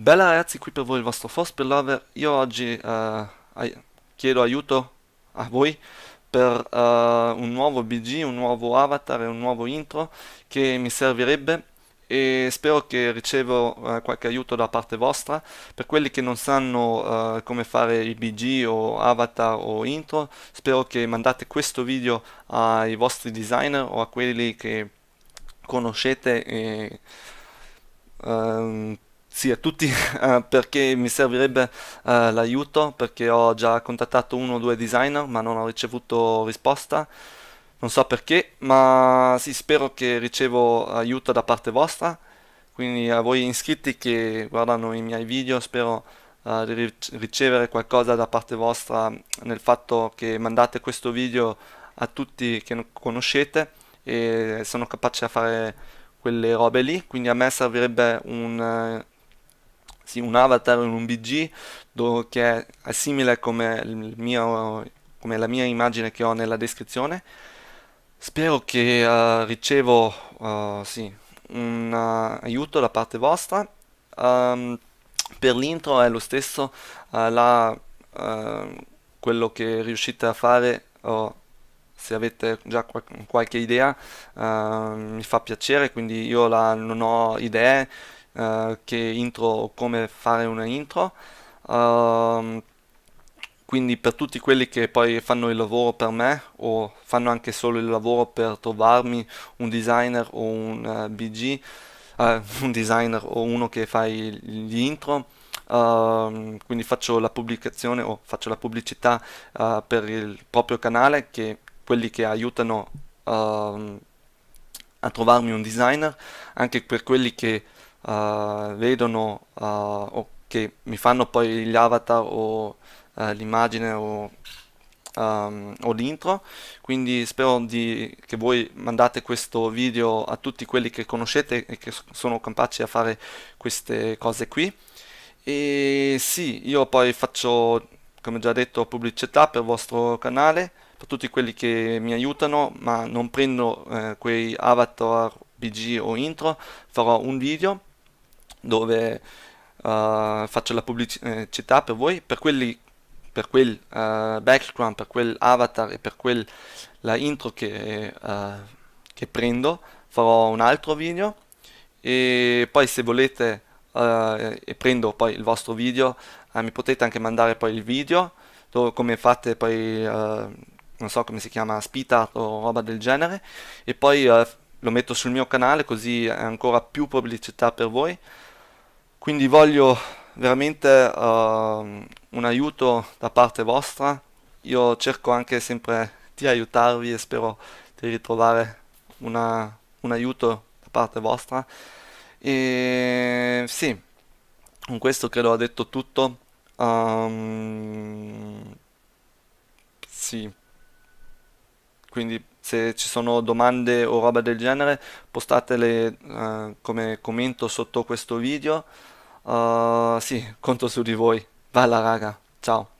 Bella ragazzi, qui per voi il vostro Lover. Io oggi eh, chiedo aiuto a voi per eh, un nuovo BG, un nuovo avatar e un nuovo intro che mi servirebbe e spero che ricevo eh, qualche aiuto da parte vostra. Per quelli che non sanno eh, come fare i BG o avatar o intro, spero che mandate questo video ai vostri designer o a quelli che conoscete e, ehm, sì, a tutti, eh, perché mi servirebbe eh, l'aiuto, perché ho già contattato uno o due designer, ma non ho ricevuto risposta. Non so perché, ma sì, spero che ricevo aiuto da parte vostra. Quindi a voi iscritti che guardano i miei video, spero eh, di ricevere qualcosa da parte vostra nel fatto che mandate questo video a tutti che conoscete e sono capace a fare quelle robe lì, quindi a me servirebbe un eh, un avatar in un BG che è simile come, mio, come, la mia immagine che ho nella descrizione. Spero che uh, ricevo uh, sì, un uh, aiuto da parte vostra. Um, per l'intro è lo stesso la, ehm, quello che riuscite a fare. Oh, se avete già qualche idea ehm, mi fa piacere, quindi io la, non ho idee, eh, che intro come fare una intro uh, quindi per tutti quelli che poi fanno il lavoro per me o fanno anche solo il lavoro per trovarmi un designer o un uh, BG, uh, un designer o uno che fa gli intro, uh, quindi faccio la pubblicazione o faccio la pubblicità eh, per il proprio canale che quelli che aiutano ehm, a trovarmi un designer, anche per quelli che uh, vedono uh, o che mi fanno poi gli avatar o eh, l'immagine o, um, o l'intro quindi spero di, che voi mandate questo video a tutti quelli che conoscete e che sono capaci a fare queste cose qui e sì io poi faccio come già detto pubblicità per il vostro canale per tutti quelli che mi aiutano, ma non prendo eh, quei avatar BG o intro, farò un video dove uh, faccio la pubblicità per voi, per, quelli, per quel uh, background, per quel avatar e per quella intro che, eh, che, prendo farò un altro video e poi se volete e prendo poi il vostro video mi potete anche mandare poi il video dove, come fate poi non so come si chiama speed art o roba del genere e poi lo metto sul mio canale così è ancora più pubblicità per voi quindi voglio veramente uh, un aiuto da parte vostra. Io cerco anche sempre di aiutarvi e spero di ritrovare una, un aiuto da parte vostra. E sì, con questo credo ho detto tutto. Um, sì. Quindi se ci sono domande o roba del genere, postatele uh, eh, come commento sotto questo video. Uh, sì, conto su di voi. Bella raga, ciao.